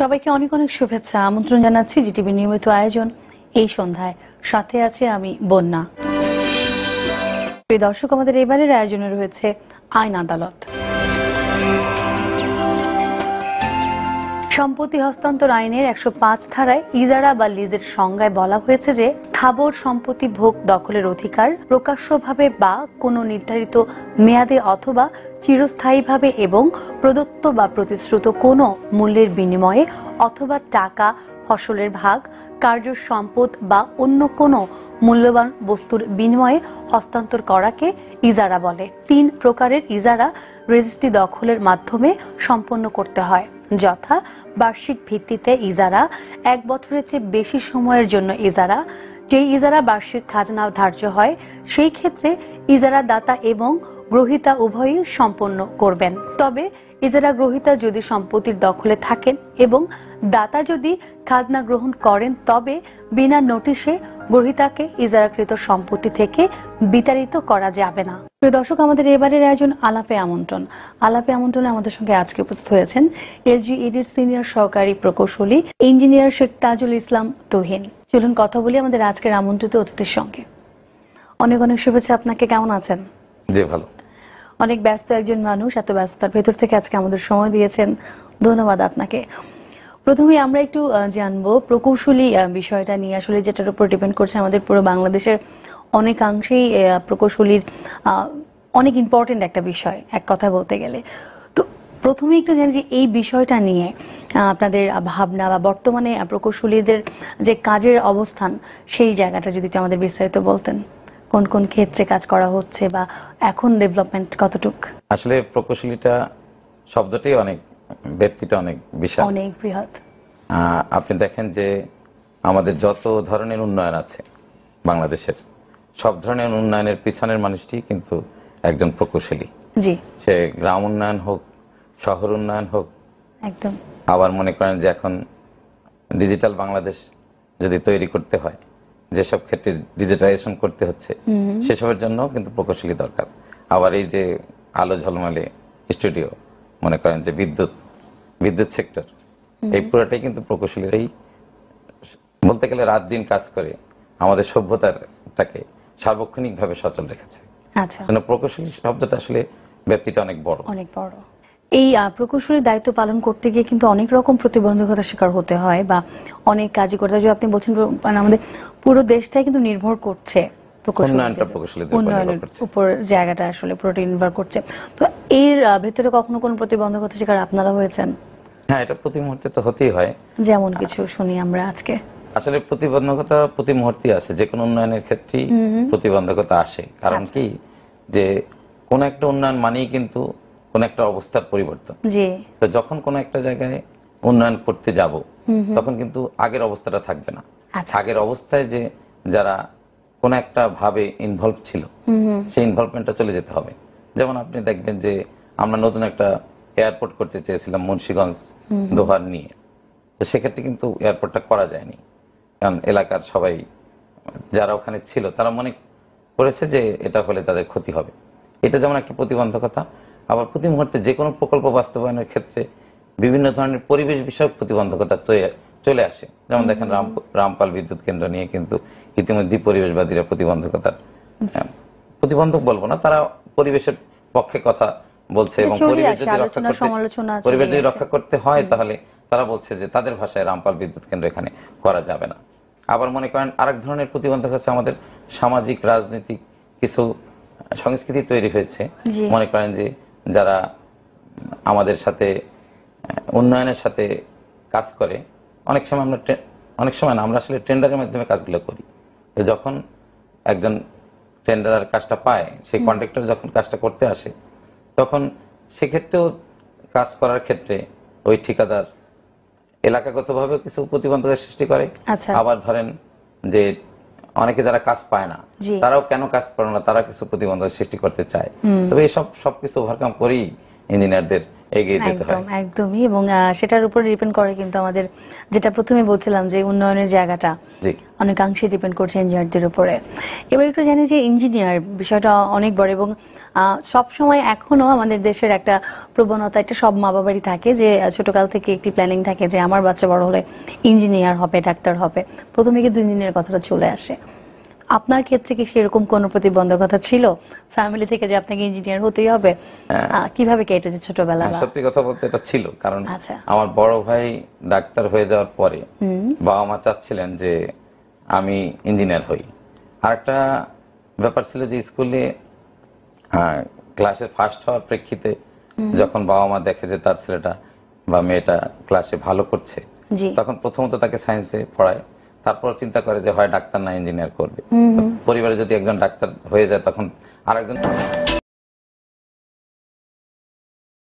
সবাইকে অনেক অনেক শুভেচ্ছা আমন্ত্রণ জানাচ্ছি জিটিভি নিয়মিত আয়োজন এই সন্ধ্যায় সাথে আছে আমি বন্যা দর্শক আমাদের এবারের আয়োজনে রয়েছে আইন আদালত সম্পত্তি হস্তান্তর আইনের একশো পাঁচ ধারায় ইজারা বা লিজের সংজ্ঞায় বলা হয়েছে যে স্থাবর সম্পত্তি ভোগ দখলের অধিকার প্রকাশ্যভাবে বা কোনো নির্ধারিত মেয়াদে অথবা চিরস্থায়ীভাবে এবং প্রদত্ত বা প্রতিশ্রুত কোনো মূল্যের বিনিময়ে অথবা টাকা ফসলের ভাগ কার্য সম্পদ বা অন্য কোনো মূল্যবান বস্তুর বিনিময়ে হস্তান্তর করাকে ইজারা বলে তিন প্রকারের ইজারা রেজিস্ট্রি দখলের মাধ্যমে সম্পন্ন করতে হয় যথা বার্ষিক ভিত্তিতে ইজারা এক বছরের চেয়ে বেশি সময়ের জন্য ইজারা যে ইজারা বার্ষিক খাজনা ধার্য হয় সেই ক্ষেত্রে ইজারা দাতা এবং গ্রহিতা উভয়ই সম্পন্ন করবেন তবে ইজারা গ্রহিতা যদি সম্পত্তির দখলে থাকেন এবং দাতা যদি খাজনা গ্রহণ করেন তবে বিনা নোটিশে গ্রহিতাকে ইজারাকৃত সম্পত্তি থেকে বিতাড়িত করা যাবে না প্রিয় দর্শক আমাদের এবারের আয়োজন আলাপে আমন্ত্রণ আলাপে আমন্ত্রণে আমাদের সঙ্গে আজকে উপস্থিত হয়েছেন এলজি এডিট সিনিয়র সহকারী প্রকৌশলী ইঞ্জিনিয়ার শেখ তাজুল ইসলাম তুহিন চলুন কথা বলি আমাদের আজকের আমন্ত্রিত অতিথির সঙ্গে অনেক অনেক শুভেচ্ছা আপনাকে কেমন আছেন জি ভালো অনেক ব্যস্ত একজন মানুষ এত ব্যস্ততার ভেতর থেকে আজকে আমাদের সময় দিয়েছেন ধন্যবাদ আপনাকে প্রথমে আমরা একটু জানব প্রকৌশলী বিষয়টা নিয়ে আসলে যেটার উপর ডিপেন্ড করছে আমাদের পুরো বাংলাদেশের অনেকাংশেই প্রকৌশলীর অনেক ইম্পর্টেন্ট একটা বিষয় এক কথা বলতে গেলে তো প্রথমে একটু জানি যে এই বিষয়টা নিয়ে আপনাদের ভাবনা বা বর্তমানে প্রকৌশলীদের যে কাজের অবস্থান সেই জায়গাটা যদি আমাদের বিস্তারিত বলতেন কোন কোন ক্ষেত্রে কাজ করা হচ্ছে বা এখন ডেভেলপমেন্ট কতটুক আসলে প্রকৌশলীটা শব্দটাই অনেক ব্যক্তিটা অনেক বিশাল অনেক বৃহৎ আপনি দেখেন যে আমাদের যত ধরনের উন্নয়ন আছে বাংলাদেশের সব ধরনের উন্নয়নের পিছনের মানুষটি কিন্তু একজন প্রকৌশলী জি সে গ্রাম উন্নয়ন হোক শহর উন্নয়ন হোক একদম আবার মনে করেন যে এখন ডিজিটাল বাংলাদেশ যদি তৈরি করতে হয় যেসব ক্ষেত্রে ডিজিটালাইজেশন করতে হচ্ছে সেসবের জন্য কিন্তু প্রকৌশলী দরকার আবার এই যে আলো ঝলমালে স্টুডিও মনে করেন যে বিদ্যুৎ বিদ্যুৎ সেক্টর এই পুরাটাই কিন্তু প্রকৌশলীরাই বলতে গেলে রাত দিন কাজ করে আমাদের সভ্যতারটাকে সার্বক্ষণিকভাবে সচল রেখেছে আচ্ছা। প্রকৌশলী শব্দটা আসলে ব্যাপ্তিটা অনেক বড় অনেক বড় এই প্রকৌশলীর দায়িত্ব পালন করতে গিয়ে কিন্তু অনেক রকম প্রতিবন্ধকতার শিকার হতে হয় বা অনেক কাজই করতে হয় আপনি বলছেন মানে আমাদের পুরো দেশটাই কিন্তু নির্ভর করছে জায়গাটা আসলে পুরোটা নির্ভর করছে তো এর ভেতরে কখনো কোন প্রতিবন্ধকতা শিকার আপনারা হয়েছেন হ্যাঁ এটা প্রতি মুহূর্তে তো হতেই হয় যেমন কিছু শুনি আমরা আজকে আসলে প্রতিবন্ধকতা প্রতি মুহূর্তে আছে যে কোনো উন্নয়নের ক্ষেত্রে প্রতিবন্ধকতা আসে কারণ আচ্ছা। কি যে কোন একটা উন্নয়ন মানেই কিন্তু কোন একটা অবস্থার পরিবর্তন জি তো যখন কোন একটা জায়গায় উন্নয়ন করতে যাব তখন কিন্তু আগের অবস্থাটা থাকবে না আচ্ছা। আগের অবস্থায় যে যারা কোন একটা ভাবে ইনভলভ ছিল সেই ইনভলভমেন্টটা চলে যেতে হবে যেমন আপনি দেখবেন যে আমরা নতুন একটা এয়ারপোর্ট করতে চেয়েছিলাম মুন্সীগঞ্জ দোহার নিয়ে তো সেক্ষেত্রে কিন্তু এয়ারপোর্টটা করা যায়নি কারণ এলাকার সবাই যারা ওখানে ছিল তারা মনে করেছে যে এটা হলে তাদের ক্ষতি হবে এটা যেমন একটা প্রতিবন্ধকতা আবার প্রতি মুহূর্তে যে কোনো প্রকল্প বাস্তবায়নের ক্ষেত্রে বিভিন্ন ধরনের পরিবেশ বিষয়ক প্রতিবন্ধকতা চলে আসে যেমন দেখেন রাম রামপাল বিদ্যুৎ কেন্দ্র নিয়ে কিন্তু ইতিমধ্যে পরিবেশবাদীরা প্রতিবন্ধকতার হ্যাঁ, প্রতিবন্ধক বলবো না তারা পরিবেশের পক্ষে কথা বলছে মানে এবং পরিবেশ যদি রক্ষা করতে হয় তাহলে তারা বলছে যে তাদের ভাষায় রামপাল বিদ্যুৎ কেন্দ্র এখানে করা যাবে না আবার মনে করেন আরেক ধরনের প্রতিবন্ধক আছে আমাদের সামাজিক রাজনৈতিক কিছু সংস্কৃতি তৈরি হয়েছে মনে করেন যে যারা আমাদের সাথে উন্নয়নের সাথে কাজ করে অনেক সময় আমরা অনেক সময় না আমরা আসলে টেন্ডারের মাধ্যমে কাজগুলো করি যখন একজন টেন্ডারের কাজটা পায় সেই কন্ট্রাক্টর যখন কাজটা করতে আসে তখন সেক্ষেত্রেও কাজ করার ক্ষেত্রে ওই ঠিকাদার এলাকাগতভাবে কিছু প্রতিবন্ধকের সৃষ্টি করে আচ্ছা। আবার ধরেন যে অনেকে যারা কাজ পায় না তারাও কেন কাজ করে না তারা কিছু প্রতিবন্ধক সৃষ্টি করতে চায় তবে এসব সবকিছু ওভারকাম করেই ইঞ্জিনিয়ারদের একদমই এবং সেটার উপর ডিপেন্ড করে কিন্তু আমাদের যেটা প্রথমে বলছিলাম যে উন্নয়নের জায়গাটা অনেকাংশে ডিপেন্ড করছে ইঞ্জিনিয়ারদের উপরে এবার একটু জানি যে ইঞ্জিনিয়ার বিষয়টা অনেক বড় এবং সবসময় এখনো আমাদের দেশের একটা প্রবণতা একটা সব মা বাবারই থাকে যে ছোটকাল থেকে একটি প্ল্যানিং থাকে যে আমার বাচ্চা বড় হলে ইঞ্জিনিয়ার হবে ডাক্তার হবে প্রথমে কিন্তু ইঞ্জিনিয়ার কথাটা চলে আসে আপনার ক্ষেত্রে কি সেরকম কোনো প্রতিবন্ধকতা ছিল ফ্যামিলি থেকে যে আপনাকে ইঞ্জিনিয়ার হতেই হবে হ্যাঁ। কিভাবে কেটেছে ছোটবেলা হ্যাঁ, সত্যি কথা বলতে এটা ছিল কারণ আচ্ছা। আমার বড় ভাই ডাক্তার হয়ে যাওয়ার পরে বাবা মা চাচ্ছিলেন যে আমি ইঞ্জিনিয়ার হই আর একটা ব্যাপার ছিল যে স্কুলে ক্লাসে হ্যাঁ, ফার্স্ট হওয়ার প্রেক্ষিতে যখন বাবা মা দেখে যে তার ছেলেটা বা মেয়েটা ক্লাসে ভালো করছে তখন প্রথমত তাকে সায়েন্সে পড়ায় তারপর চিন্তা করে যে হয় ডাক্তার না ইঞ্জিনিয়ার করবে পরিবারে যদি একজন ডাক্তার হয়ে যায় তখন আরেকজন